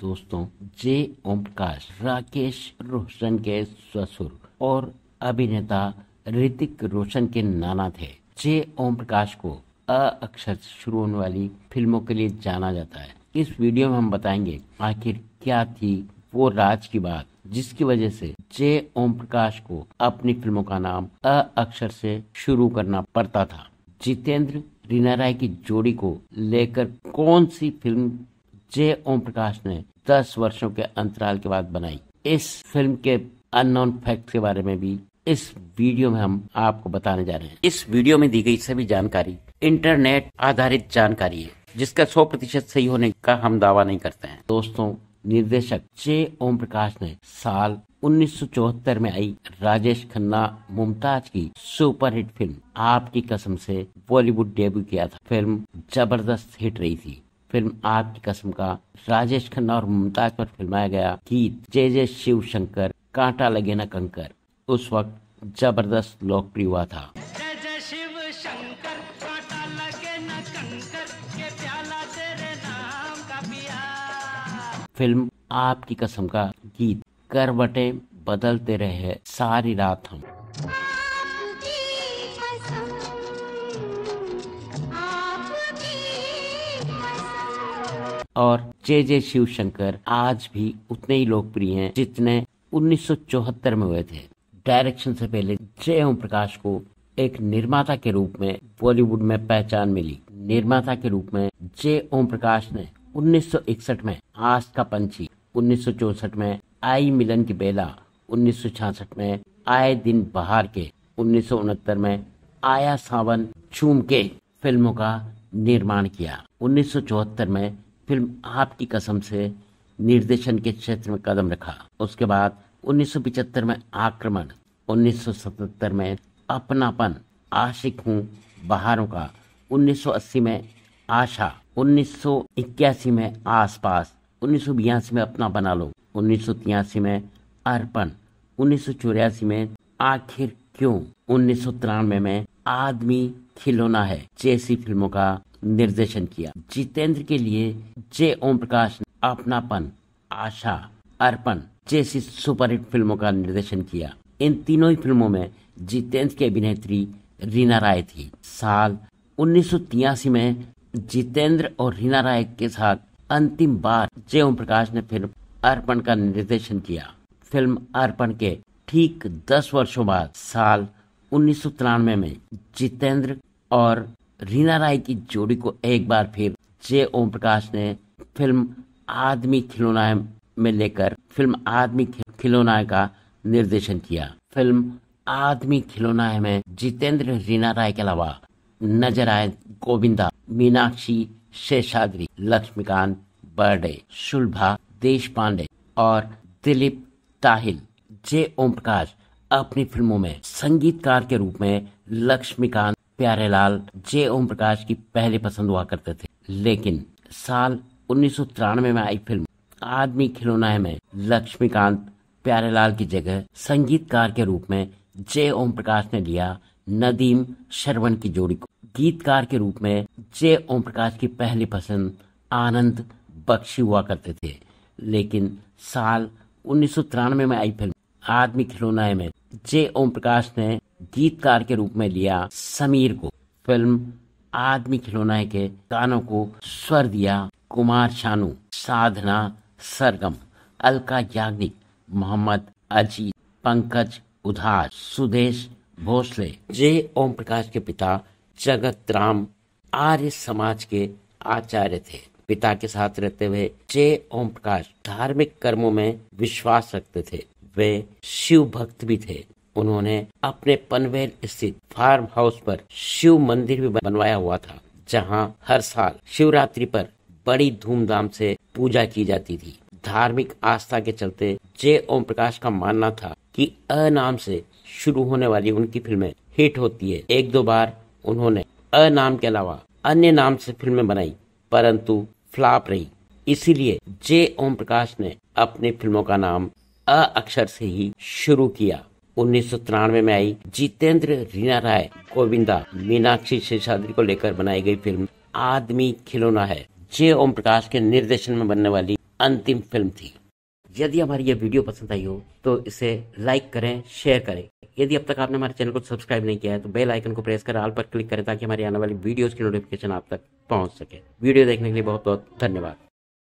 दोस्तों जे ओमकाश राकेश रोशन के ससुर और अभिनेता ऋतिक रोशन के नाना थे जे ओम प्रकाश को अक्षर अक्षर शुरू होने वाली फिल्मों के लिए जाना जाता है इस वीडियो में हम बताएंगे आखिर क्या थी वो राज की बात जिसकी वजह से जे ओम प्रकाश को अपनी फिल्मों का नाम अ अक्षर से शुरू करना पड़ता था जितेंद्र रीना राय की जोड़ी को लेकर कौन सी फिल्म जे ओम प्रकाश ने दस वर्षों के अंतराल के बाद बनाई इस फिल्म के अननोन फैक्ट के बारे में भी इस वीडियो में हम आपको बताने जा रहे हैं इस वीडियो में दी गई सभी जानकारी इंटरनेट आधारित जानकारी है जिसका सौ प्रतिशत सही होने का हम दावा नहीं करते हैं दोस्तों निर्देशक जे ओम प्रकाश ने साल उन्नीस में आई राजेश खन्ना मुमताज की सुपरहिट फिल्म आपकी कसम से बॉलीवुड डेब्यू किया था फिल्म जबरदस्त हिट रही थी फिल्म आपकी कसम का राजेश खन्ना और मुमताज पर फिल्माया गया गीत जय जय शिव शंकर कांटा लगे ना कंकर उस वक्त जबरदस्त लोकप्रिय हुआ था फिल्म आपकी कसम का गीत करवटे बदलते रहे सारी रात हम और जे जे शिव शंकर आज भी उतने ही लोकप्रिय हैं जितने 1974 में हुए थे डायरेक्शन से पहले जय ओम प्रकाश को एक निर्माता के रूप में बॉलीवुड में पहचान मिली निर्माता के रूप में जय ओम प्रकाश ने 1961 में आज का पंछी 1964 में आई मिलन की बेला 1966 में आए दिन बहार के उन्नीस में आया सावन झूम के फिल्मों का निर्माण किया उन्नीस में फिल्म आपकी कसम से निर्देशन के क्षेत्र में कदम रखा उसके बाद 1975 में आक्रमण 1977 में अपनापन आशिक हूँ बहारों का 1980 में आशा 1981 में आसपास उन्नीस में अपना बना लो उन्नीस में अर्पण उन्नीस में आखिर क्यों उन्नीस में आदमी खिलौना है जैसी फिल्मों का निर्देशन किया जितेंद्र के लिए जे ओम प्रकाश ने अपनापन आशा अर्पण जैसी सुपरहिट फिल्मों का निर्देशन किया इन तीनों ही फिल्मों में जितेंद्र की अभिनेत्री रीना राय थी साल उन्नीस में जितेंद्र और रीना राय के साथ अंतिम बार जय ओम प्रकाश ने फिल्म अर्पण का निर्देशन किया फिल्म अर्पण के ठीक 10 वर्षों बाद साल उन्नीस में जितेंद्र और रीना राय की जोड़ी को एक बार फिर जय ओम प्रकाश ने फिल्म आदमी खिलौना में लेकर फिल्म आदमी खिलौना का निर्देशन किया फिल्म आदमी खिलौना में जितेंद्र रीना राय के अलावा नजर आए गोविंदा मीनाक्षी शेषाद्री लक्ष्मीकांत बर्डे शुल्भा देश पांडे और दिलीप ताहिल जे ओम प्रकाश अपनी फिल्मों में संगीतकार के रूप में लक्ष्मीकांत प्यारेलाल जे ओम प्रकाश की पहली पसंद हुआ करते थे लेकिन साल उन्नीस में आई फिल्म आदमी खिलौना है में लक्ष्मीकांत प्यारेलाल की जगह संगीतकार के रूप में जे ओम प्रकाश ने लिया नदीम शरवण की जोड़ी को गीतकार के रूप में जे ओम प्रकाश की पहली पसंद आनंद बख्शी हुआ करते थे लेकिन साल उन्नीस में आई फिल्म आदमी खिलौना है में जे ओम प्रकाश ने गीतकार के रूप में लिया समीर को फिल्म आदमी खिलौना के गानों को स्वर दिया कुमार शानू साधना सरगम अलका याग्निक मोहम्मद अजीत पंकज उधार सुदेश भोसले जे ओम प्रकाश के पिता जगत राम आर्य समाज के आचार्य थे पिता के साथ रहते हुए जे ओम प्रकाश धार्मिक कर्मों में विश्वास रखते थे वे शिव भक्त भी थे उन्होंने अपने पनवेल स्थित फार्म हाउस पर शिव मंदिर भी बनवाया हुआ था जहां हर साल शिवरात्रि पर बड़ी धूमधाम से पूजा की जाती थी धार्मिक आस्था के चलते जय ओम प्रकाश का मानना था कि अ नाम से शुरू होने वाली उनकी फिल्में हिट होती है एक दो बार उन्होंने अ नाम के अलावा अन्य नाम से फिल्में बनाई परंतु फ्लाप रही इसीलिए जे ओम प्रकाश ने अपनी फिल्मों का नाम अ अक्षर से ही शुरू किया उन्नीस में आई जितेंद्र रीना राय गोविंदा मीनाक्षी शेषाद्री को लेकर बनाई गई फिल्म आदमी खिलौना है जे ओम प्रकाश के निर्देशन में बनने वाली अंतिम फिल्म थी यदि हमारी यह वीडियो पसंद आई हो तो इसे लाइक करें शेयर करें यदि अब तक आपने हमारे चैनल को सब्सक्राइब नहीं किया है तो बेल आइकन को प्रेस कर आल पर क्लिक करें ताकि हमारी आने वाली वीडियोस की नोटिफिकेशन आप तक पहुंच सके वीडियो देखने के लिए बहुत बहुत धन्यवाद